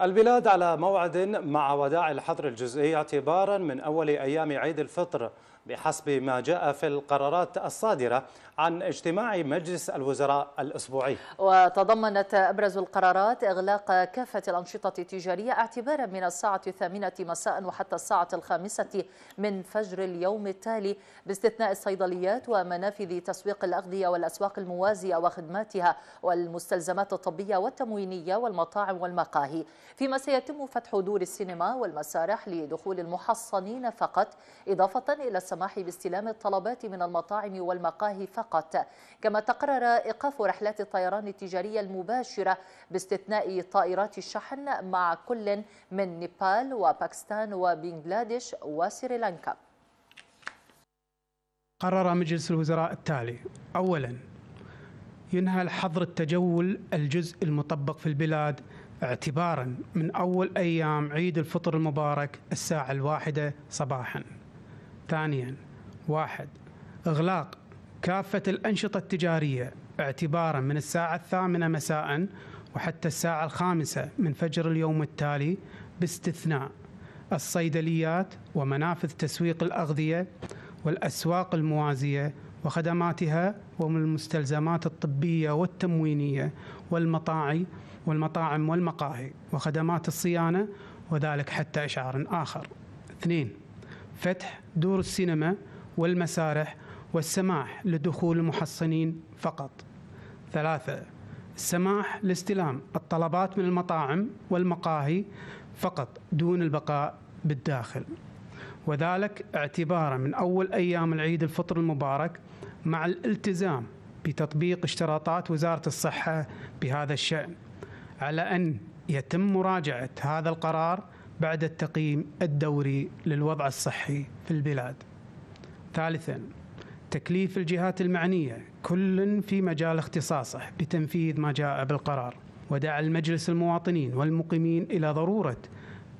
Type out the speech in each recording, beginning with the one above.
البلاد على موعد مع وداع الحظر الجزئي اعتبارا من أول أيام عيد الفطر بحسب ما جاء في القرارات الصادرة عن اجتماع مجلس الوزراء الأسبوعي وتضمنت أبرز القرارات إغلاق كافة الأنشطة التجارية اعتبارا من الساعة الثامنة مساء وحتى الساعة الخامسة من فجر اليوم التالي باستثناء الصيدليات ومنافذ تسويق الأغذية والأسواق الموازية وخدماتها والمستلزمات الطبية والتموينية والمطاعم والمقاهي فيما سيتم فتح دور السينما والمسارح لدخول المحصنين فقط إضافة إلى السماح باستلام الطلبات من المطاعم والمقاهي فقط كما تقرر إيقاف رحلات الطيران التجارية المباشرة باستثناء طائرات الشحن مع كل من نيبال وباكستان وبنغلاديش وسريلانكا قرر مجلس الوزراء التالي أولا ينهى الحظر التجول الجزء المطبق في البلاد اعتبارا من أول أيام عيد الفطر المبارك الساعة الواحدة صباحا ثانيا واحد إغلاق كافة الأنشطة التجارية اعتبارا من الساعة الثامنة مساء وحتى الساعة الخامسة من فجر اليوم التالي باستثناء الصيدليات ومنافذ تسويق الأغذية والأسواق الموازية وخدماتها ومن المستلزمات الطبية والتموينية والمطاعي والمطاعم والمقاهي وخدمات الصيانة وذلك حتى إشعار آخر اثنين فتح دور السينما والمسارح والسماح لدخول المحصنين فقط ثلاثة السماح لاستلام الطلبات من المطاعم والمقاهي فقط دون البقاء بالداخل وذلك اعتبارا من أول أيام العيد الفطر المبارك مع الالتزام بتطبيق اشتراطات وزارة الصحة بهذا الشأن على أن يتم مراجعة هذا القرار بعد التقييم الدوري للوضع الصحي في البلاد. ثالثا تكليف الجهات المعنية كل في مجال اختصاصه بتنفيذ ما جاء بالقرار ودعا المجلس المواطنين والمقيمين إلى ضرورة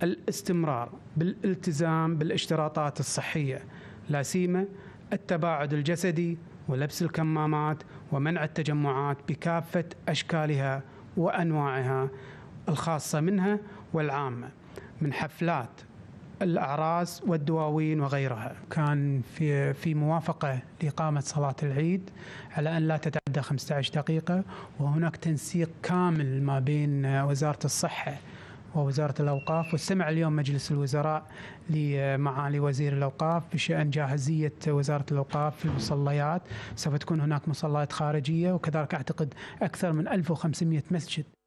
الاستمرار بالالتزام بالاشتراطات الصحيه لا سيما التباعد الجسدي ولبس الكمامات ومنع التجمعات بكافه اشكالها وانواعها الخاصه منها والعامه من حفلات الاعراس والدواوين وغيرها. كان في في موافقه لاقامه صلاه العيد على ان لا تتعدى 15 دقيقه وهناك تنسيق كامل ما بين وزاره الصحه ووزارة الأوقاف واستمع اليوم مجلس الوزراء لمعالي وزير الأوقاف بشأن جاهزية وزارة الأوقاف في المصليات سوف تكون هناك مصليات خارجية وكذلك أعتقد أكثر من 1500 مسجد